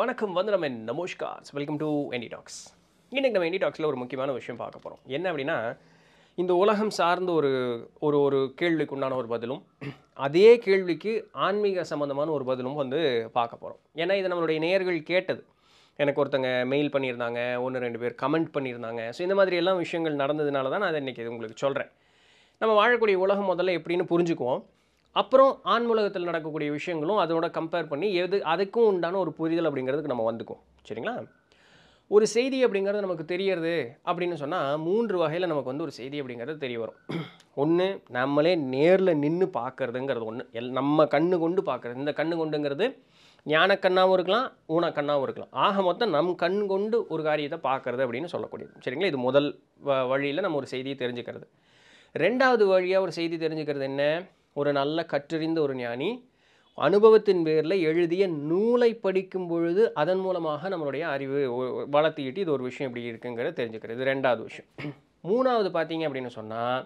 வணக்கம் நம்ம நமோஷ்காஸ் வெல்கம் டு எனி டாக்ஸ் இன்றைக்கி நம்ம எனி டாக்ஸில் ஒரு முக்கியமான விஷயம் பார்க்க போகிறோம் என்ன அப்படின்னா இந்த உலகம் சார்ந்த ஒரு ஒரு ஒரு கேள்விக்கு உண்டான ஒரு பதிலும் அதே கேள்விக்கு ஆன்மீக சம்மந்தமான ஒரு பதிலும் வந்து பார்க்க போகிறோம் ஏன்னா இது நம்மளுடைய நேர்கள் கேட்டது எனக்கு ஒருத்தங்க மெயில் பண்ணியிருந்தாங்க ஒன்று ரெண்டு பேர் கமெண்ட் பண்ணியிருந்தாங்க ஸோ இந்த மாதிரி எல்லாம் விஷயங்கள் நடந்ததுனால தான் நான் அதை இன்றைக்கி உங்களுக்கு சொல்கிறேன் நம்ம வாழக்கூடிய உலகம் முதல்ல எப்படின்னு புரிஞ்சுக்குவோம் அப்புறம் ஆன்மூலகத்தில் நடக்கக்கூடிய விஷயங்களும் அதோட கம்பேர் பண்ணி எது அதுக்கும் உண்டான ஒரு புரிதல் அப்படிங்கிறதுக்கு நம்ம வந்துக்கும் சரிங்களா ஒரு செய்தி அப்படிங்கிறது நமக்கு தெரியறது அப்படின்னு சொன்னால் மூன்று வகையில் நமக்கு வந்து ஒரு செய்தி அப்படிங்கிறது தெரிய வரும் ஒன்று நம்மளே நேரில் நின்று பார்க்குறதுங்கிறது ஒன்று எல் நம்ம கண்ணு கொண்டு பார்க்குறது இந்த கண்ணு கொண்டுங்கிறது கண்ணாகவும் இருக்கலாம் ஊனக்கண்ணாகவும் இருக்கலாம் ஆக மொத்தம் நம் கண் கொண்டு ஒரு காரியத்தை பார்க்குறது அப்படின்னு சொல்லக்கூடியது சரிங்களா இது முதல் வழியில் நம்ம ஒரு செய்தியை தெரிஞ்சுக்கிறது ரெண்டாவது வழியாக ஒரு செய்தி தெரிஞ்சுக்கிறது என்ன ஒரு நல்ல கற்றறிந்த ஒரு ஞானி அனுபவத்தின் பேரில் எழுதிய நூலை படிக்கும் பொழுது அதன் மூலமாக நம்மளுடைய அறிவு வளர்த்திக்கிட்டு இது ஒரு விஷயம் இப்படி இருக்குங்கிறத தெரிஞ்சுக்கிறது ரெண்டாவது விஷயம் மூணாவது பார்த்தீங்க அப்படின்னு சொன்னால்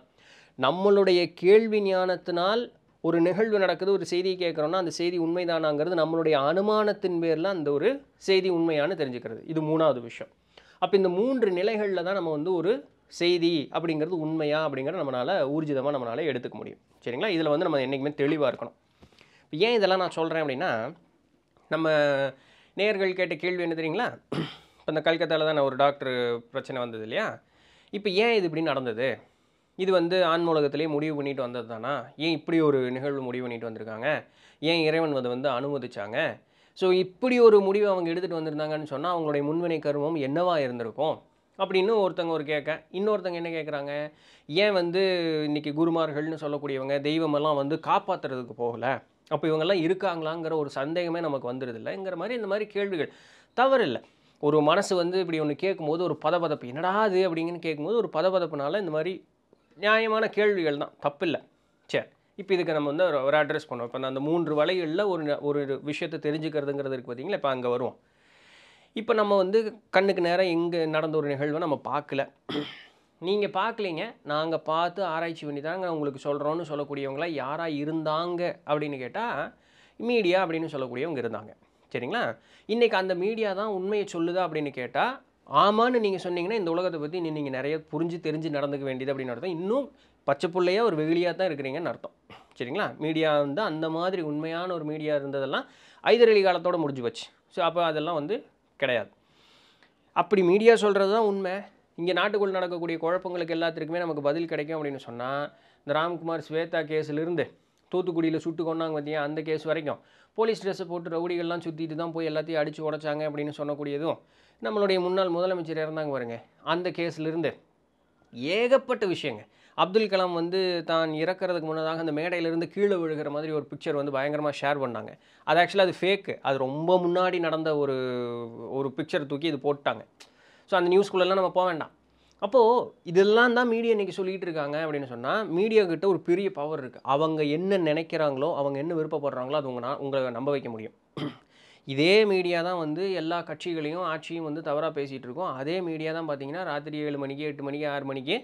நம்மளுடைய கேள்வி ஞானத்தினால் ஒரு நிகழ்வு நடக்குது ஒரு செய்தியை கேட்குறோன்னா அந்த செய்தி உண்மைதானாங்கிறது நம்மளுடைய அனுமானத்தின் பேரில் அந்த ஒரு செய்தி உண்மையானு தெரிஞ்சுக்கிறது இது மூணாவது விஷயம் அப்போ இந்த மூன்று நிலைகளில் தான் நம்ம வந்து ஒரு செய்தி அப்படிங்கிறது உண்மையா அப்படிங்கிறத நம்மளால் ஊர்ஜிதமாக நம்மளால் எடுத்துக்க முடியும் சரிங்களா இதில் வந்து நம்ம என்றைக்குமே தெளிவாக இருக்கணும் இப்போ ஏன் இதெல்லாம் நான் சொல்கிறேன் அப்படின்னா நம்ம நேர்கள் கேட்ட கேள்வி என்ன தெரியுங்களா இப்போ இந்த கல்கத்தாவில் தான் ஒரு டாக்டர் பிரச்சனை வந்தது இல்லையா இப்போ ஏன் இது இப்படி நடந்தது இது வந்து ஆன்மூலகத்திலே முடிவு பண்ணிட்டு வந்தது தானா ஏன் இப்படி ஒரு நிகழ்வு முடிவு பண்ணிட்டு வந்திருக்காங்க ஏன் இறைவன் அதை வந்து அனுமதிச்சாங்க ஸோ இப்படி ஒரு முடிவு அவங்க எடுத்துகிட்டு வந்திருந்தாங்கன்னு சொன்னால் அவங்களுடைய முன்வினை கருமம் என்னவாக இருந்திருக்கும் அப்படின்னு ஒருத்தங்க ஒரு கேட்க இன்னொருத்தங்க என்ன கேட்குறாங்க ஏன் வந்து இன்றைக்கி குருமார்கள்னு சொல்லக்கூடியவங்க தெய்வமெல்லாம் வந்து காப்பாற்றுறதுக்கு போகலை அப்போ இவங்கெல்லாம் இருக்காங்களாங்கிற ஒரு சந்தேகமே நமக்கு வந்துடுதில்லைங்கிற மாதிரி இந்த மாதிரி கேள்விகள் தவறில்லை ஒரு மனசு வந்து இப்படி ஒன்று கேட்கும்போது ஒரு பதபதப்பு என்னடா அது அப்படிங்கன்னு கேட்கும்போது ஒரு பதபதப்புனால இந்த மாதிரி நியாயமான கேள்விகள் தான் தப்பில்லை சரி இப்போ இதுக்கு நம்ம வந்து ஒரு அட்ரஸ் பண்ணுவோம் இப்போ அந்த மூன்று வலைகளில் ஒரு ஒரு விஷயத்தை தெரிஞ்சுக்கிறதுங்கிறது இருக்குது பார்த்தீங்களா இப்போ அங்கே வருவோம் இப்போ நம்ம வந்து கண்ணுக்கு நேரம் எங்கே நடந்த ஒரு நிகழ்வை நம்ம பார்க்கல நீங்கள் பார்க்கலைங்க நாங்கள் பார்த்து ஆராய்ச்சி பண்ணி தாங்க உங்களுக்கு சொல்கிறோன்னு சொல்லக்கூடியவங்களாம் யாராக இருந்தாங்க அப்படின்னு கேட்டால் மீடியா அப்படின்னு சொல்லக்கூடியவங்க இருந்தாங்க சரிங்களா இன்றைக்கி அந்த மீடியா தான் உண்மையை சொல்லுதா அப்படின்னு கேட்டால் ஆமான்னு நீங்கள் சொன்னீங்கன்னா இந்த உலகத்தை பற்றி நீங்கள் நிறைய புரிஞ்சு தெரிஞ்சு நடந்துக்க வேண்டியது அப்படின்னு அர்த்தம் இன்னும் பச்சை பிள்ளையாக ஒரு வெகுளியாக தான் இருக்கிறீங்கன்னு அர்த்தம் சரிங்களா மீடியா வந்து அந்த மாதிரி உண்மையான ஒரு மீடியா இருந்ததெல்லாம் ஐதரளி காலத்தோடு முடிஞ்சு போச்சு ஸோ அப்போ அதெல்லாம் வந்து கிடையாது அப்படி மீடியா சொல்கிறது தான் உண்மை இங்கே நாட்டுக்குள் நடக்கக்கூடிய குழப்பங்களுக்கு எல்லாத்துக்குமே நமக்கு பதில் கிடைக்கும் அப்படின்னு சொன்னால் இந்த ராம்குமார் ஸ்வேதா கேஸிலிருந்து தூத்துக்குடியில் சுட்டு கொண்டாங்க பார்த்தீங்க அந்த கேஸ் வரைக்கும் போலீஸ் ட்ரெஸ்ஸை போட்டு ரவுடிகள்லாம் சுற்றிட்டு தான் போய் எல்லாத்தையும் அடித்து உடச்சாங்க அப்படின்னு சொல்லக்கூடியதும் நம்மளுடைய முன்னாள் முதலமைச்சர் இறந்தாங்க பாருங்க அந்த கேஸ்லேருந்து ஏகப்பட்ட விஷயங்க அப்துல் கலாம் வந்து தான் இறக்கிறதுக்கு முன்னதாக அந்த மேடையிலிருந்து கீழே விழுகிற மாதிரி ஒரு பிக்சர் வந்து பயங்கரமாக ஷேர் பண்ணாங்க அது ஆக்சுவலாக அது ஃபேக்கு அது ரொம்ப முன்னாடி நடந்த ஒரு ஒரு பிக்சர் தூக்கி இது போட்டாங்க ஸோ அந்த நியூஸ்குள்ளெல்லாம் நம்ம போக வேண்டாம் அப்போது இதெல்லாம் தான் மீடியா இன்றைக்கி சொல்லிகிட்டு இருக்காங்க அப்படின்னு சொன்னால் மீடியாக்கிட்ட ஒரு பெரிய பவர் இருக்குது அவங்க என்ன நினைக்கிறாங்களோ அவங்க என்ன விருப்பப்படுறாங்களோ அது உங்களை உங்களை நம்ப வைக்க முடியும் இதே மீடியா தான் வந்து எல்லா கட்சிகளையும் ஆட்சியும் வந்து தவறாக பேசிகிட்டு இருக்கோம் அதே மீடியா தான் பார்த்தீங்கன்னா ராத்திரி ஏழு மணிக்கு எட்டு மணிக்கு ஆறு மணிக்கு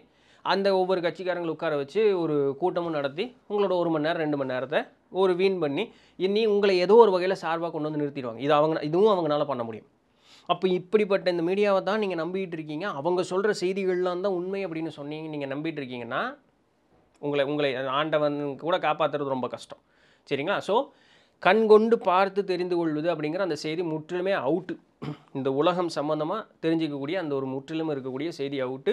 அந்த ஒவ்வொரு கட்சிக்காரங்களை உட்கார வச்சு ஒரு கூட்டமும் நடத்தி உங்களோட ஒரு மணி நேரம் ரெண்டு மணி நேரத்தை ஒரு வீண் பண்ணி இனி உங்களை ஏதோ ஒரு வகையில் சார்பாக கொண்டு வந்து நிறுத்திடுவாங்க இது அவங்க இதுவும் அவங்களால பண்ண முடியும் அப்போ இப்படிப்பட்ட இந்த மீடியாவை தான் நீங்கள் நம்பிக்கிட்டு இருக்கீங்க அவங்க சொல்கிற செய்திகள்லாம் தான் உண்மை அப்படின்னு சொன்னீங்க நீங்கள் நம்பிட்டு இருக்கீங்கன்னா உங்களை உங்களை ஆண்டவன் கூட காப்பாற்றுறது ரொம்ப கஷ்டம் சரிங்களா ஸோ கண் கொண்டு பார்த்து தெரிந்து கொள்வது அப்படிங்கிற அந்த செய்தி முற்றிலுமே அவுட்டு இந்த உலகம் சம்மந்தமாக தெரிஞ்சிக்கக்கூடிய அந்த ஒரு முற்றிலும் இருக்கக்கூடிய செய்தி அவுட்டு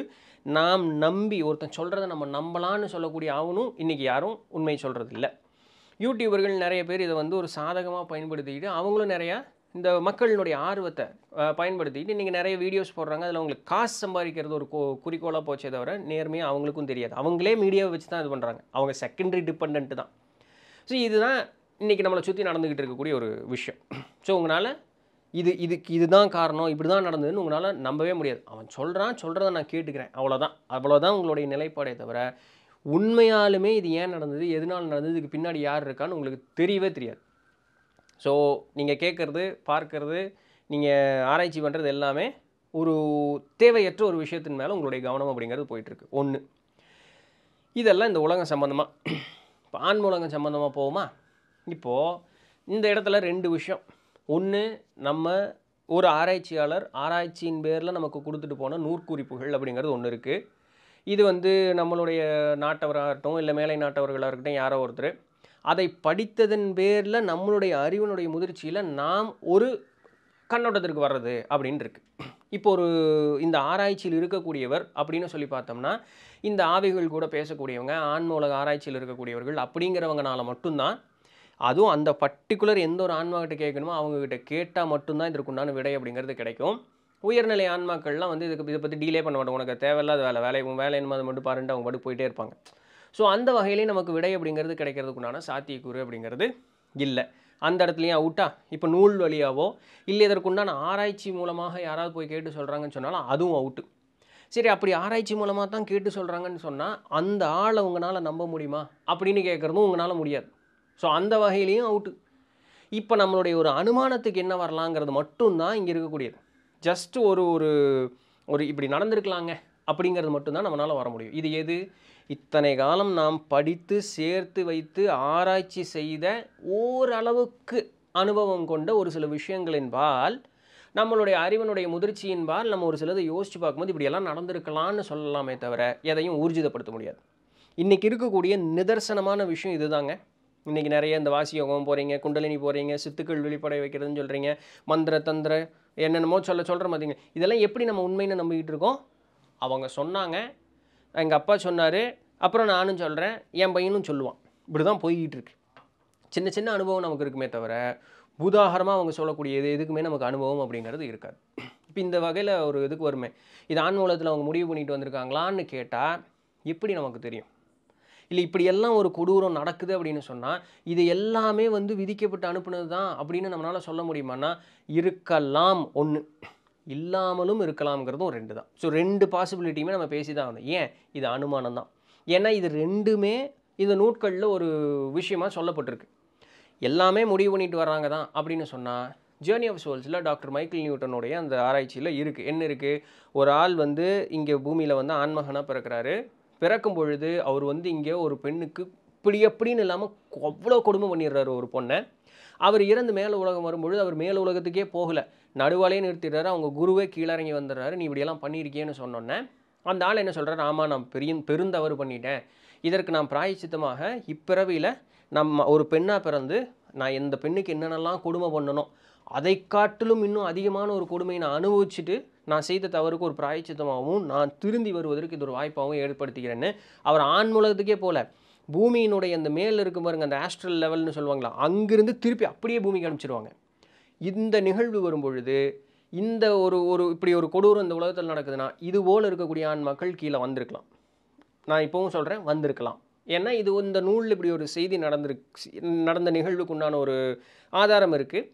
நாம் நம்பி ஒருத்தன் சொல்கிறத நம்ம நம்பலான்னு சொல்லக்கூடிய ஆகணும் இன்றைக்கி யாரும் உண்மை சொல்கிறது இல்லை யூடியூபர்கள் நிறைய பேர் இதை வந்து ஒரு சாதகமாக பயன்படுத்திக்கிட்டு அவங்களும் நிறையா இந்த மக்களினுடைய ஆர்வத்தை பயன்படுத்திக்கிட்டு இன்றைக்கி நிறைய வீடியோஸ் போடுறாங்க அதில் அவங்களுக்கு காசு சம்பாதிக்கிறது ஒரு கோ குறிக்கோளாக போச்சே தவிர நேர்மையாக அவங்களுக்கும் தெரியாது அவங்களே மீடியாவை வச்சு தான் இது பண்ணுறாங்க அவங்க செகண்டரி டிபெண்ட்டு தான் ஸோ இதுதான் இன்றைக்கி நம்மளை சுற்றி நடந்துக்கிட்டு இருக்கக்கூடிய ஒரு விஷயம் ஸோ உங்களால் இது இதுக்கு இதுதான் காரணம் இப்படி தான் நடந்ததுன்னு உங்களால் நம்பவே முடியாது அவன் சொல்கிறான் சொல்கிறத நான் கேட்டுக்கிறேன் அவ்வளோதான் அவ்வளோதான் உங்களுடைய நிலைப்பாடே தவிர உண்மையாலுமே இது ஏன் நடந்தது எதனால் நடந்தது இதுக்கு பின்னாடி யார் இருக்கான்னு உங்களுக்கு தெரியவே தெரியாது ஸோ நீங்கள் கேட்குறது பார்க்கறது நீங்கள் ஆராய்ச்சி பண்ணுறது எல்லாமே ஒரு தேவையற்ற ஒரு விஷயத்தின் மேலே உங்களுடைய கவனம் அப்படிங்கிறது போயிட்டுருக்கு ஒன்று இதெல்லாம் இந்த உலகம் சம்மந்தமாக இப்போ ஆண் உலகம் சம்மந்தமாக போகுமா இப்போது இந்த இடத்துல ரெண்டு விஷயம் ஒன்று நம்ம ஒரு ஆராய்ச்சியாளர் ஆராய்ச்சியின் பேரில் நமக்கு கொடுத்துட்டு போன நூற்குறிப்புகள் அப்படிங்கிறது ஒன்று இருக்குது இது வந்து நம்மளுடைய நாட்டவராகட்டும் இல்லை மேலை நாட்டவர்களாக இருக்கட்டும் யாரோ ஒருத்தர் அதை படித்ததன் பேரில் நம்மளுடைய அறிவனுடைய முதிர்ச்சியில் நாம் ஒரு கண்ணோட்டத்திற்கு வர்றது அப்படின்னு இருக்குது இப்போ ஒரு இந்த ஆராய்ச்சியில் இருக்கக்கூடியவர் அப்படின்னு சொல்லி பார்த்தோம்னா இந்த ஆவிகள் கூட பேசக்கூடியவங்க ஆன்மூலக ஆராய்ச்சியில் இருக்கக்கூடியவர்கள் அப்படிங்கிறவங்கனால மட்டும்தான் அதுவும் அந்த பர்டிகுலர் எந்த ஒரு ஆன்மாக்கிட்ட கேட்கணுமோ அவங்கக்கிட்ட கேட்டால் மட்டும்தான் இதற்குண்டான விடை அப்படிங்கிறது கிடைக்கும் உயர்நிலை ஆன்மாக்கள்லாம் வந்து இதுக்கு இதை பற்றி டீலே பண்ண மாட்டோம் உனக்கு தேவையில்லாத வேலை வேலை உன் வேலை என்னமோ மட்டும் பாருன்ட்டு அவங்க பாட்டு போயிட்டே இருப்பாங்க ஸோ அந்த வகையிலேயே நமக்கு விடை அப்படிங்கிறது கிடைக்கிறதுக்குண்டான சாத்தியக்கூறு அப்படிங்கிறது இல்லை அந்த இடத்துலையும் அவுட்டா இப்போ நூல் வழியாவோ இல்லை இதற்குண்டான ஆராய்ச்சி மூலமாக யாராவது போய் கேட்டு சொல்கிறாங்கன்னு சொன்னாலும் அதுவும் அவுட்டு சரி அப்படி ஆராய்ச்சி மூலமாக தான் கேட்டு சொல்கிறாங்கன்னு சொன்னால் அந்த ஆளை உங்களால் நம்ப முடியுமா அப்படின்னு கேட்குறதும் உங்களால் முடியாது ஸோ அந்த வகையிலையும் அவுட்டு இப்போ நம்மளுடைய ஒரு அனுமானத்துக்கு என்ன வரலாங்கிறது மட்டும்தான் இங்கே இருக்கக்கூடியது ஜஸ்ட் ஒரு ஒரு ஒரு இப்படி நடந்திருக்கலாங்க அப்படிங்கிறது மட்டும்தான் நம்மளால் வர முடியும் இது எது இத்தனை காலம் நாம் படித்து சேர்த்து வைத்து ஆராய்ச்சி செய்த ஓரளவுக்கு அனுபவம் கொண்ட ஒரு சில விஷயங்களின்பால் நம்மளுடைய அறிவனுடைய முதிர்ச்சியின்பால் நம்ம ஒரு சிலதை யோசித்து பார்க்கும்போது இப்படியெல்லாம் நடந்திருக்கலான்னு சொல்லலாமே தவிர எதையும் ஊர்ஜிதப்படுத்த முடியாது இன்றைக்கி இருக்கக்கூடிய நிதர்சனமான விஷயம் இதுதாங்க இன்றைக்கி நிறைய இந்த வாசி யோகம் போகிறீங்க குண்டலினி போகிறீங்க சித்துக்கள் வெளிப்படை வைக்கிறதுன்னு சொல்கிறீங்க மந்திர தந்திர என்னென்னமோ சொல்ல சொல்கிற மாதிரிங்க இதெல்லாம் எப்படி நம்ம உண்மைன்னு நம்பிக்கிட்டு இருக்கோம் அவங்க சொன்னாங்க எங்கள் அப்பா சொன்னார் அப்புறம் நானும் சொல்கிறேன் என் பையனும் சொல்லுவான் இப்படி தான் போய்கிட்டு இருக்கு சின்ன சின்ன அனுபவம் நமக்கு இருக்குமே தவிர உதாகரமாக அவங்க சொல்லக்கூடிய எது எதுக்குமே நமக்கு அனுபவம் அப்படிங்கிறது இருக்காது இப்போ இந்த வகையில் ஒரு இதுக்கு வருமே இது ஆன்மூலத்தில் அவங்க முடிவு பண்ணிட்டு வந்திருக்காங்களான்னு கேட்டால் எப்படி நமக்கு தெரியும் இல்லை இப்படி எல்லாம் ஒரு கொடூரம் நடக்குது அப்படின்னு சொன்னால் இது எல்லாமே வந்து விதிக்கப்பட்டு அனுப்புனது தான் அப்படின்னு நம்மளால் சொல்ல முடியுமான்னா இருக்கலாம் ஒன்று இல்லாமலும் இருக்கலாம்ங்கிறதும் ரெண்டு தான் ஸோ ரெண்டு பாசிபிலிட்டியுமே நம்ம பேசி தான் ஆகணும் ஏன் இது அனுமானம் தான் ஏன்னா இது ரெண்டுமே இந்த நூட்களில் ஒரு விஷயமாக சொல்லப்பட்டிருக்கு எல்லாமே முடிவு பண்ணிட்டு வர்றாங்க தான் அப்படின்னு சொன்னால் ஜேர்னி ஆஃப் சோல்ஸில் டாக்டர் மைக்கேல் நியூட்டனுடைய அந்த ஆராய்ச்சியில் இருக்குது என்ன இருக்குது ஒரு ஆள் வந்து இங்கே பூமியில் வந்து ஆன்மகனாக பிறக்கிறாரு பிறக்கும் பொழுது அவர் வந்து இங்கே ஒரு பெண்ணுக்கு இப்படி எப்படின்னு இல்லாமல் அவ்வளோ கொடுமை பண்ணிடுறாரு ஒரு பொண்ணை அவர் இறந்து மேல் உலகம் வரும்பொழுது அவர் மேல உலகத்துக்கே போகலை நடுவாலே நிறுத்திடுறாரு அவங்க குருவே கீழறங்கி வந்துடுறாரு நீ இப்படியெல்லாம் பண்ணியிருக்கேன்னு சொன்னோன்னே அந்த ஆள் என்ன சொல்கிறார் ஆமாம் நான் பெரிய பெருந்தவறு பண்ணிட்டேன் இதற்கு நான் பிராயச்சித்தமாக இப்பிறவியில் நம்ம ஒரு பெண்ணாக பிறந்து நான் இந்த பெண்ணுக்கு என்னென்னலாம் கொடுமை பண்ணணும் அதை காட்டிலும் இன்னும் அதிகமான ஒரு கொடுமையை நான் அனுபவிச்சுட்டு நான் செய்த தவறுக்கு ஒரு பிராயச்சித்தமாகவும் நான் திருந்தி வருவதற்கு இது ஒரு வாய்ப்பாகவும் ஏற்படுத்திக்கிறேன்னு அவர் ஆண்மூலத்துக்கே போல பூமியினுடைய அந்த மேலே இருக்கும் பாருங்க அந்த ஆஸ்ட்ரல் லெவல்னு சொல்லுவாங்களா அங்கிருந்து திருப்பி அப்படியே பூமிக்கு அனுப்பிச்சிருவாங்க இந்த நிகழ்வு வரும்பொழுது இந்த ஒரு ஒரு இப்படி ஒரு கொடூரம் இந்த உலகத்தில் நடக்குதுன்னா இது போல் இருக்கக்கூடிய ஆண் மக்கள் கீழே வந்திருக்கலாம் நான் இப்போவும் சொல்கிறேன் வந்திருக்கலாம் ஏன்னா இது இந்த நூலில் இப்படி ஒரு செய்தி நடந்திருக்கு நடந்த நிகழ்வுக்குண்டான ஒரு ஆதாரம் இருக்குது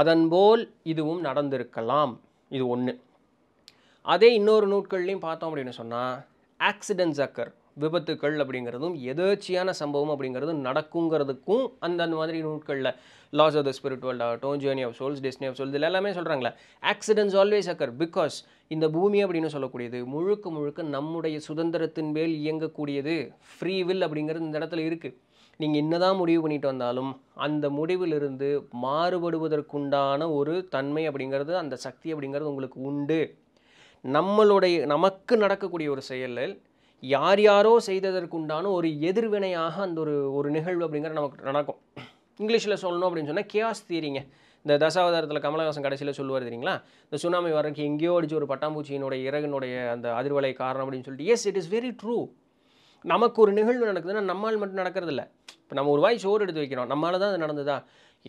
அதன்போல் இதுவும் நடந்திருக்கலாம் இது ஒன்று அதே இன்னொரு நூட்கள்லையும் பார்த்தோம் அப்படின்னு சொன்னால் ஆக்சிடென்ட்ஸ் அக்கர் விபத்துக்கள் அப்படிங்கிறதும் எதேர்ச்சியான சம்பவம் அப்படிங்கிறதும் நடக்குங்கிறதுக்கும் அந்தந்த மாதிரி நூட்களில் லாஸ் ஆஃப் த ஸ்பிரிச்சுவல் ஆகட்டும் journey of souls destiny of souls இதில் எல்லாமே சொல்கிறாங்களே ஆக்சிடென்ட்ஸ் ஆல்வேஸ் அக்கர் பிகாஸ் இந்த பூமி அப்படின்னு சொல்லக்கூடியது முழுக்க முழுக்க நம்முடைய சுதந்திரத்தின் மேல் இயங்கக்கூடியது ஃப்ரீ அப்படிங்கிறது இந்த இடத்துல இருக்குது நீங்கள் என்னதான் முடிவு பண்ணிட்டு வந்தாலும் அந்த முடிவிலிருந்து மாறுபடுவதற்குண்டான ஒரு தன்மை அப்படிங்கிறது அந்த சக்தி அப்படிங்கிறது உங்களுக்கு உண்டு நம்மளுடைய நமக்கு நடக்கக்கூடிய ஒரு செயலில் யார் யாரோ செய்ததற்குண்டான ஒரு எதிர்வினையாக அந்த ஒரு ஒரு நிகழ்வு அப்படிங்கிறது நமக்கு நடக்கும் இங்கிலீஷில் சொல்லணும் அப்படின்னு சொன்னால் கியாஸ் தீரிங்க இந்த தசாவதாரத்தில் கமலஹாசன் கடைசியில் சொல்லுவார் தெரியுங்களா இந்த சுனாமி வரக்கு எங்கேயோ அடிச்சு ஒரு பட்டாம்பூச்சியினுடைய இறகுனுடைய அந்த அதிர்வலை காரணம் அப்படின்னு சொல்லிட்டு yes it is very true நமக்கு ஒரு நிகழ்வு நடக்குதுன்னா நம்மால் மட்டும் நடக்கிறதில்ல இப்போ நம்ம ஒரு வாய் சோறு எடுத்து வைக்கிறோம் நம்மளால் தான் அது நடந்ததா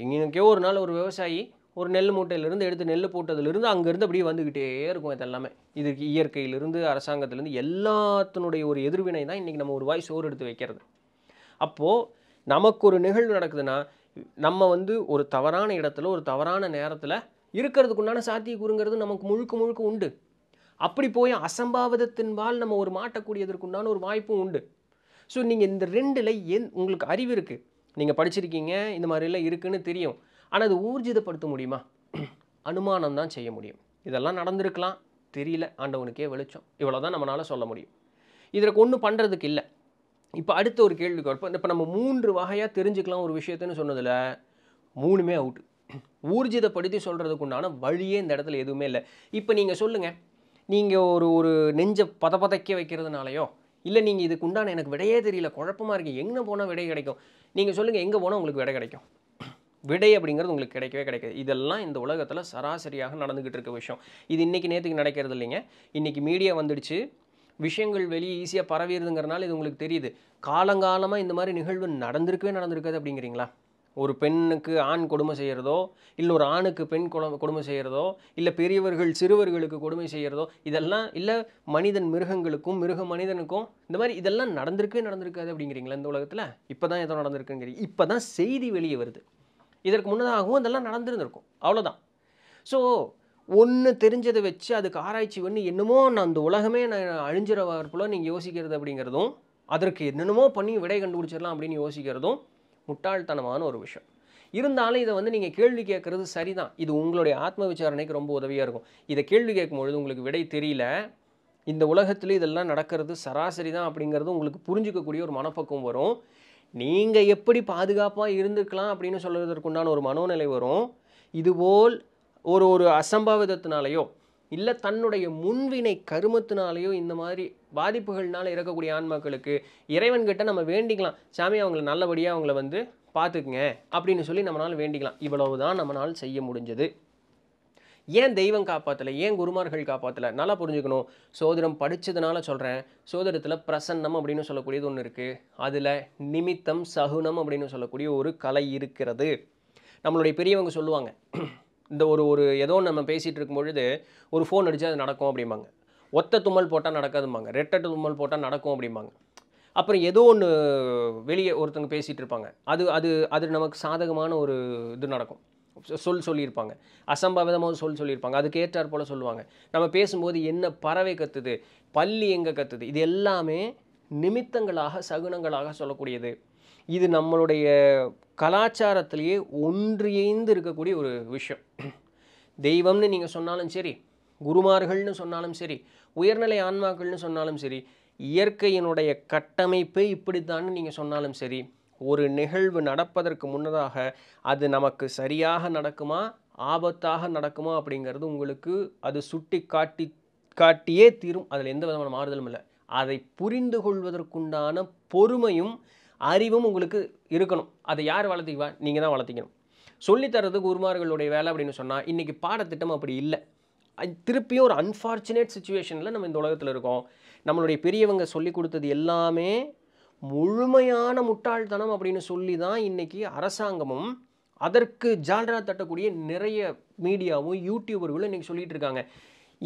எங்கேயோ ஒரு நாள் ஒரு விவசாயி ஒரு நெல் மூட்டையிலேருந்து எடுத்து நெல் போட்டதுலேருந்து அங்கேருந்து அப்படியே வந்துக்கிட்டே இருக்கும் இது எல்லாமே இதுக்கு இயற்கையிலிருந்து அரசாங்கத்திலேருந்து எல்லாத்தினுடைய ஒரு எதிர்வினை தான் இன்றைக்கி நம்ம ஒரு வாய் சோறு எடுத்து வைக்கிறது அப்போது நமக்கு ஒரு நிகழ்வு நடக்குதுன்னா நம்ம வந்து ஒரு தவறான இடத்துல ஒரு தவறான நேரத்தில் இருக்கிறதுக்குண்டான சாத்தியக்கூறுங்கிறது நமக்கு முழுக்க முழுக்க உண்டு அப்படி போய் அசம்பாவிதத்தின்பால் நம்ம ஒரு மாட்டக்கூடியதற்கு உண்டான ஒரு வாய்ப்பும் உண்டு ஸோ நீங்கள் இந்த ரெண்டில் எந் உங்களுக்கு அறிவு இருக்குது நீங்கள் படிச்சிருக்கீங்க இந்த மாதிரிலாம் இருக்குதுன்னு தெரியும் ஆனால் அது ஊர்ஜிதப்படுத்த முடியுமா அனுமானம் தான் செய்ய முடியும் இதெல்லாம் நடந்திருக்கலாம் தெரியல ஆண்டவனுக்கே வெளிச்சம் இவ்வளோ தான் நம்மளால் சொல்ல முடியும் இதற்கு ஒன்றும் பண்ணுறதுக்கு இல்லை இப்போ அடுத்த ஒரு கேள்விக்கு வரப்போ இப்போ நம்ம மூன்று வகையாக தெரிஞ்சுக்கலாம் ஒரு விஷயத்தின்னு சொன்னதில் மூணுமே அவுட்டு ஊர்ஜிதப்படுத்தி சொல்கிறதுக்கு உண்டான வழியே இந்த இடத்துல எதுவுமே இல்லை இப்போ நீங்கள் சொல்லுங்கள் நீங்கள் ஒரு ஒரு நெஞ்சை பத வைக்கிறதுனாலையோ இல்லை நீங்கள் இதுக்கு உண்டான எனக்கு விடையே தெரியல குழப்பமாக இருக்குது எங்கே போனால் விடை கிடைக்கும் நீங்கள் சொல்லுங்கள் எங்கே போனால் உங்களுக்கு விடை கிடைக்கும் விடை அப்படிங்கிறது உங்களுக்கு கிடைக்கவே கிடைக்காது இதெல்லாம் இந்த உலகத்தில் சராசரியாக நடந்துக்கிட்டு இருக்க விஷயம் இது இன்றைக்கி நேற்றுக்கு நடக்கிறது இல்லைங்க இன்றைக்கி மீடியா வந்துடுச்சு விஷயங்கள் வெளியே ஈஸியாக பரவிடுதுங்கிறனால இது உங்களுக்கு தெரியுது காலங்காலமாக இந்த மாதிரி நிகழ்வு நடந்திருக்கவே நடந்திருக்காது அப்படிங்கிறீங்களா ஒரு பெண்ணுக்கு ஆண் கொடுமை செய்கிறதோ இல்லை ஒரு ஆணுக்கு பெண் கொடுமை செய்கிறதோ இல்லை பெரியவர்கள் சிறுவர்களுக்கு கொடுமை செய்கிறதோ இதெல்லாம் இல்லை மனிதன் மிருகங்களுக்கும் மிருக மனிதனுக்கும் இந்த மாதிரி இதெல்லாம் நடந்திருக்கே நடந்திருக்காது அப்படிங்கிறீங்களா இந்த உலகத்தில் இப்போ தான் எதோ நடந்திருக்குங்கிறீங்க இப்போ தான் செய்தி வெளியே வருது இதற்கு முன்னதாகவும் இதெல்லாம் நடந்துருந்துருக்கும் அவ்வளோதான் ஸோ ஒன்று தெரிஞ்சதை வச்சு அதுக்கு ஆராய்ச்சி பண்ணி என்னமோ நான் அந்த உலகமே நான் அழிஞ்சிற போல் நீங்கள் யோசிக்கிறது அப்படிங்கிறதும் அதற்கு என்னென்னமோ பண்ணி விடை கண்டுபிடிச்சிடலாம் அப்படின்னு யோசிக்கிறதும் முட்டாள்தனமான ஒரு விஷயம் இருந்தாலும் இதை வந்து நீங்கள் கேள்வி கேட்குறது சரிதான் இது உங்களுடைய ஆத்ம விசாரணைக்கு ரொம்ப உதவியாக இருக்கும் இதை கேள்வி கேட்கும்பொழுது உங்களுக்கு விடை தெரியல இந்த உலகத்தில் இதெல்லாம் நடக்கிறது சராசரி தான் அப்படிங்கிறது உங்களுக்கு புரிஞ்சிக்கக்கூடிய ஒரு மனப்பக்கம் வரும் நீங்கள் எப்படி பாதுகாப்பாக இருந்துக்கலாம் அப்படின்னு சொல்கிறதுக்குண்டான ஒரு மனோநிலை வரும் இதுபோல் ஒரு ஒரு அசம்பாவிதத்தினாலேயோ இல்லை தன்னுடைய முன்வினை கருமத்தினாலேயோ இந்த மாதிரி பாதிப்புகள்னால இருக்கக்கூடிய ஆன்மாக்களுக்கு இறைவன்கிட்ட நம்ம வேண்டிக்கலாம் சாமி அவங்கள நல்லபடியாக அவங்கள வந்து பார்த்துக்குங்க அப்படின்னு சொல்லி நம்மளால் வேண்டிக்கலாம் இவ்வளவு தான் நம்மளால் செய்ய முடிஞ்சது ஏன் தெய்வம் காப்பாற்றலை ஏன் குருமார்கள் காப்பாற்றலை நல்லா புரிஞ்சுக்கணும் சோதரம் படித்ததுனால சொல்கிறேன் சோதரத்தில் பிரசன்னம் அப்படின்னு சொல்லக்கூடியது ஒன்று இருக்குது அதில் நிமித்தம் சகுனம் அப்படின்னு சொல்லக்கூடிய ஒரு கலை இருக்கிறது நம்மளுடைய பெரியவங்க சொல்லுவாங்க இந்த ஒரு ஒரு ஏதோ நம்ம பேசிகிட்டு இருக்கும் பொழுது ஒரு ஃபோன் அடித்து அது நடக்கும் அப்படிம்பாங்க ஒத்த தும்மல் போட்டால் நடக்காதும்பாங்க ரெட்டட்டு தும்மல் போட்டால் நடக்கும் அப்படிம்பாங்க அப்புறம் ஏதோ ஒன்று வெளியே ஒருத்தவங்க பேசிகிட்டு இருப்பாங்க அது அது அது நமக்கு சாதகமான ஒரு இது நடக்கும் சொல் சொல்லியிருப்பாங்க அசம்பாவிதமாக சொல் சொல்லியிருப்பாங்க அதுக்கு ஏற்றாற் போல் சொல்லுவாங்க நம்ம பேசும்போது என்ன பறவை கத்துது பள்ளி எங்கே கத்துது இது எல்லாமே நிமித்தங்களாக சகுனங்களாக சொல்லக்கூடியது இது நம்மளுடைய கலாச்சாரத்திலேயே ஒன்றியந்து இருக்கக்கூடிய ஒரு விஷயம் தெய்வம்னு நீங்கள் சொன்னாலும் சரி குருமார்கள்னு சொன்னாலும் சரி உயர்நிலை ஆன்மாக்கள்னு சொன்னாலும் சரி இயற்கையினுடைய கட்டமைப்பே இப்படித்தான் நீங்கள் சொன்னாலும் சரி ஒரு நிகழ்வு நடப்பதற்கு முன்னதாக அது நமக்கு சரியாக நடக்குமா ஆபத்தாக நடக்குமா அப்படிங்கிறது உங்களுக்கு அது சுட்டி காட்டி காட்டியே தீரும் அதில் எந்த விதமான மாறுதலும் இல்லை அதை புரிந்து கொள்வதற்குண்டான பொறுமையும் அறிவும் உங்களுக்கு இருக்கணும் அதை யார் வளர்த்திக்குவா நீங்கள் தான் வளர்த்திக்கணும் சொல்லித்தரது குருமார்களுடைய வேலை அப்படின்னு சொன்னால் இன்றைக்கி பாடத்திட்டம் அப்படி இல்லை திருப்பியும் ஒரு அன்ஃபார்ச்சுனேட் சுச்சுவேஷனில் நம்ம இந்த உலகத்தில் இருக்கோம் நம்மளுடைய பெரியவங்க சொல்லி கொடுத்தது எல்லாமே முழுமையான முட்டாள்தனம் அப்படின்னு சொல்லி தான் இன்றைக்கி அரசாங்கமும் அதற்கு ஜால்ரா தட்டக்கூடிய நிறைய மீடியாவும் யூடியூபர்களும் இன்றைக்கி சொல்லிகிட்டு இருக்காங்க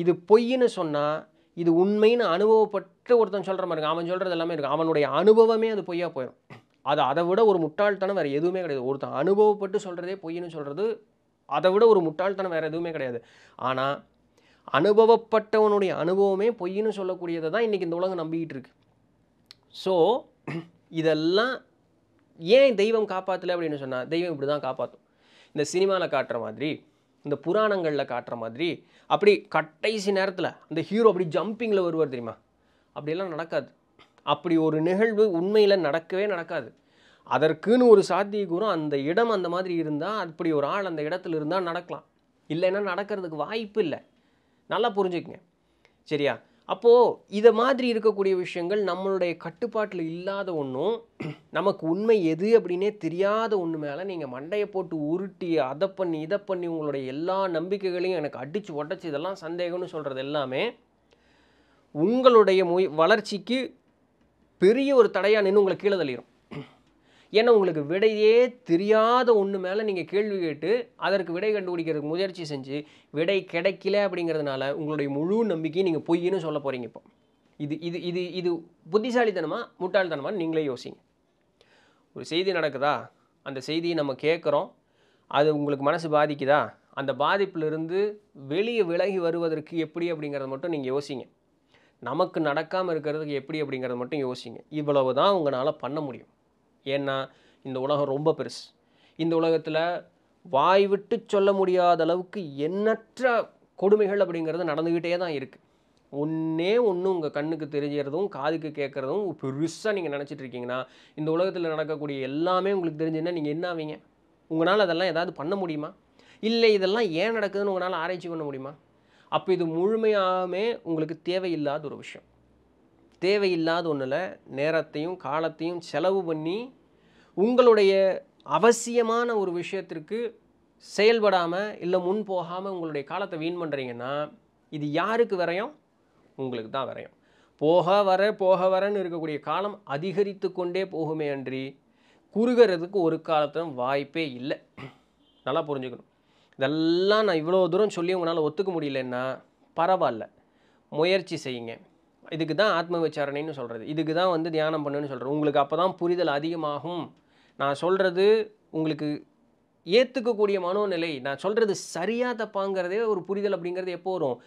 இது பொய்ன்னு சொன்னால் இது உண்மைன்னு அனுபவப்பட்டு ஒருத்தன் சொல்கிற மாதிரி அவன் சொல்கிறது எல்லாமே இருக்கும் அவனுடைய அனுபவமே அது பொய்யா போயிடும் அது அதை விட ஒரு முட்டாள்தனம் வேறு எதுவுமே கிடையாது ஒருத்தன் அனுபவப்பட்டு சொல்கிறதே பொய்ன்னு சொல்கிறது அதை விட ஒரு முட்டாள்தனம் வேறு எதுவுமே கிடையாது ஆனால் அனுபவப்பட்டவனுடைய அனுபவமே பொய்ன்னு சொல்லக்கூடியதை தான் இன்றைக்கி இந்த உலகம் நம்பிக்கிட்டு இருக்கு ஸோ இதெல்லாம் ஏன் தெய்வம் காப்பாற்றலை அப்படின்னு சொன்னால் தெய்வம் இப்படி தான் காப்பாற்றும் இந்த சினிமாவில் காட்டுற மாதிரி இந்த புராணங்களில் காட்டுற மாதிரி அப்படி கட்டைசி நேரத்தில் அந்த ஹீரோ அப்படி ஜம்பிங்கில் வருவார் தெரியுமா அப்படியெல்லாம் நடக்காது அப்படி ஒரு நிகழ்வு உண்மையில் நடக்கவே நடக்காது அதற்குன்னு ஒரு சாத்திய கூறும் அந்த இடம் அந்த மாதிரி இருந்தால் அப்படி ஒரு ஆள் அந்த இடத்துல இருந்தால் நடக்கலாம் இல்லைன்னா நடக்கிறதுக்கு வாய்ப்பு இல்லை நல்லா புரிஞ்சுக்கங்க சரியா அப்போது இதை மாதிரி இருக்கக்கூடிய விஷயங்கள் நம்மளுடைய கட்டுப்பாட்டில் இல்லாத ஒன்றும் நமக்கு உண்மை எது அப்படின்னே தெரியாத ஒன்று மேலே நீங்கள் மண்டையை போட்டு உருட்டி அதை பண்ணி இதை பண்ணி உங்களுடைய எல்லா நம்பிக்கைகளையும் எனக்கு அடித்து உடச்சி இதெல்லாம் சந்தேகம்னு சொல்கிறது எல்லாமே உங்களுடைய மொய் வளர்ச்சிக்கு பெரிய ஒரு தடையாக நின்று உங்களை கீழே தள்ளிடும் ஏன்னா உங்களுக்கு விடையே தெரியாத ஒன்று மேலே நீங்கள் கேள்வி கேட்டு அதற்கு விடை கண்டுபிடிக்கிறதுக்கு முயற்சி செஞ்சு விடை கிடைக்கல அப்படிங்கிறதுனால உங்களுடைய முழு நம்பிக்கையும் நீங்கள் பொய்ன்னு சொல்ல போகிறீங்க இப்போ இது இது இது இது புத்திசாலித்தனமாக முட்டாள்தனமாக நீங்களே யோசிங்க ஒரு செய்தி நடக்குதா அந்த செய்தியை நம்ம கேட்குறோம் அது உங்களுக்கு மனசு பாதிக்குதா அந்த பாதிப்பிலிருந்து வெளியே விலகி வருவதற்கு எப்படி அப்படிங்கிறத மட்டும் நீங்கள் யோசிங்க நமக்கு நடக்காமல் இருக்கிறதுக்கு எப்படி அப்படிங்கிறத மட்டும் யோசிங்க இவ்வளவு தான் உங்களால் பண்ண முடியும் ஏன்னா இந்த உலகம் ரொம்ப பெருசு இந்த உலகத்தில் வாய் விட்டு சொல்ல முடியாத அளவுக்கு எண்ணற்ற கொடுமைகள் அப்படிங்கிறது நடந்துக்கிட்டே தான் இருக்குது ஒன்றே ஒன்று உங்கள் கண்ணுக்கு தெரிஞ்சுறதும் காதுக்கு கேட்குறதும் பெருசாக நீங்கள் நினச்சிட்ருக்கீங்கன்னா இந்த உலகத்தில் நடக்கக்கூடிய எல்லாமே உங்களுக்கு தெரிஞ்சுன்னா நீங்கள் என்ன ஆவீங்க உங்களால் அதெல்லாம் ஏதாவது பண்ண முடியுமா இல்லை இதெல்லாம் ஏன் நடக்குதுன்னு உங்களால் ஆராய்ச்சி பண்ண முடியுமா அப்போ இது முழுமையாகவே உங்களுக்கு தேவையில்லாத ஒரு விஷயம் தேவையில்லாத ஒன்றில் நேரத்தையும் காலத்தையும் செலவு பண்ணி உங்களுடைய அவசியமான ஒரு விஷயத்திற்கு செயல்படாமல் இல்லை முன் போகாமல் உங்களுடைய காலத்தை வீண் பண்ணுறீங்கன்னா இது யாருக்கு வரையும் உங்களுக்கு தான் வரையும் போக வர போக வரன்னு இருக்கக்கூடிய காலம் அதிகரித்து கொண்டே போகுமே அன்றி குறுகிறதுக்கு ஒரு காலத்திலும் வாய்ப்பே இல்லை நல்லா புரிஞ்சுக்கணும் இதெல்லாம் நான் இவ்வளோ தூரம் சொல்லி உங்களால் ஒத்துக்க முடியலன்னா பரவாயில்ல முயற்சி செய்யுங்க இதுக்கு தான் ஆத்ம விசாரணைன்னு சொல்கிறது இதுக்கு தான் வந்து தியானம் பண்ணுன்னு சொல்கிறேன் உங்களுக்கு அப்போ தான் புரிதல் அதிகமாகும் நான் சொல்கிறது உங்களுக்கு ஏற்றுக்கக்கூடிய மனோநிலை நான் சொல்கிறது சரியாக தப்பாங்கிறதே ஒரு புரிதல் அப்படிங்கிறது எப்போ வரும்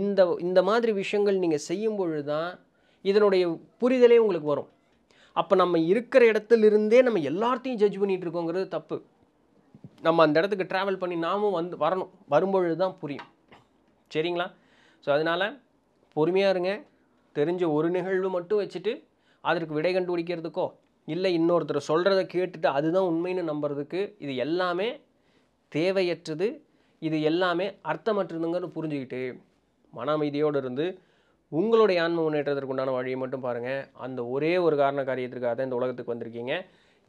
இந்த இந்த மாதிரி விஷயங்கள் நீங்கள் செய்யும் பொழுது தான் இதனுடைய புரிதலே உங்களுக்கு வரும் அப்போ நம்ம இருக்கிற இடத்துலேருந்தே நம்ம எல்லாத்தையும் ஜட்ஜ் பண்ணிகிட்டு இருக்கோங்கிறது தப்பு நம்ம அந்த இடத்துக்கு ட்ராவல் பண்ணி நாமும் வந்து வரணும் வரும்பொழுது தான் புரியும் சரிங்களா ஸோ அதனால் பொறுமையாக இருங்க தெரிஞ்ச ஒரு நிகழ்வு மட்டும் வச்சுட்டு அதற்கு விடை கண்டுபிடிக்கிறதுக்கோ இல்லை இன்னொருத்தர் சொல்கிறத கேட்டுட்டு அதுதான் உண்மைன்னு நம்புறதுக்கு இது எல்லாமே தேவையற்றது இது எல்லாமே அர்த்தமற்றதுங்கன்னு புரிஞ்சுக்கிட்டு மன அமைதியோடு இருந்து உங்களுடைய ஆன்ம முன்னேற்றத்திற்குண்டான வழியை மட்டும் பாருங்கள் அந்த ஒரே ஒரு காரண காரியத்திற்காக தான் இந்த உலகத்துக்கு வந்திருக்கீங்க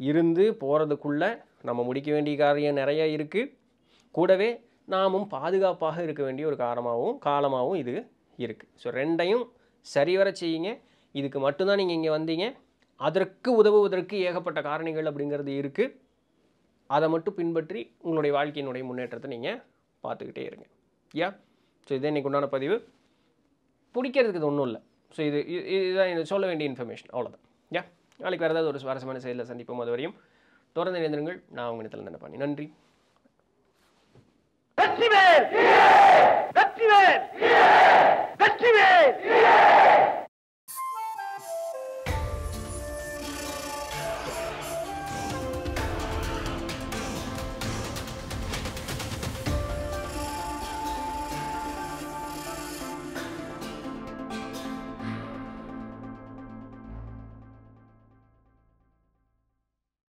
இருந்து போகிறதுக்குள்ளே நம்ம முடிக்க வேண்டிய காரியம் நிறைய இருக்குது கூடவே நாமும் பாதுகாப்பாக இருக்க வேண்டிய ஒரு காரணமாகவும் காலமாகவும் இது இருக்குது ஸோ ரெண்டையும் வர செய்யுங்க இதுக்கு மட்டும்தான் நீங்கள் இங்கே வந்தீங்க அதற்கு உதவுவதற்கு ஏகப்பட்ட காரணிகள் அப்படிங்கிறது இருக்குது அதை மட்டும் பின்பற்றி உங்களுடைய வாழ்க்கையினுடைய முன்னேற்றத்தை நீங்கள் பார்த்துக்கிட்டே இருங்க யா ஸோ இதே இன்றைக்கு உண்டான பதிவு பிடிக்கிறதுக்கு இது ஒன்றும் இல்லை ஸோ இது இதுதான் சொல்ல வேண்டிய இன்ஃபர்மேஷன் அவ்வளோதான் யா நாளைக்கு வேறு ஏதாவது ஒரு சுவாரஸ்யமான செயலில் சந்திப்போம் அது வரையும் தொடர்ந்து இயந்திரங்கள் நான் உங்கள் இடத்துல நினைப்பானி நன்றி Hepsi mi? Evet.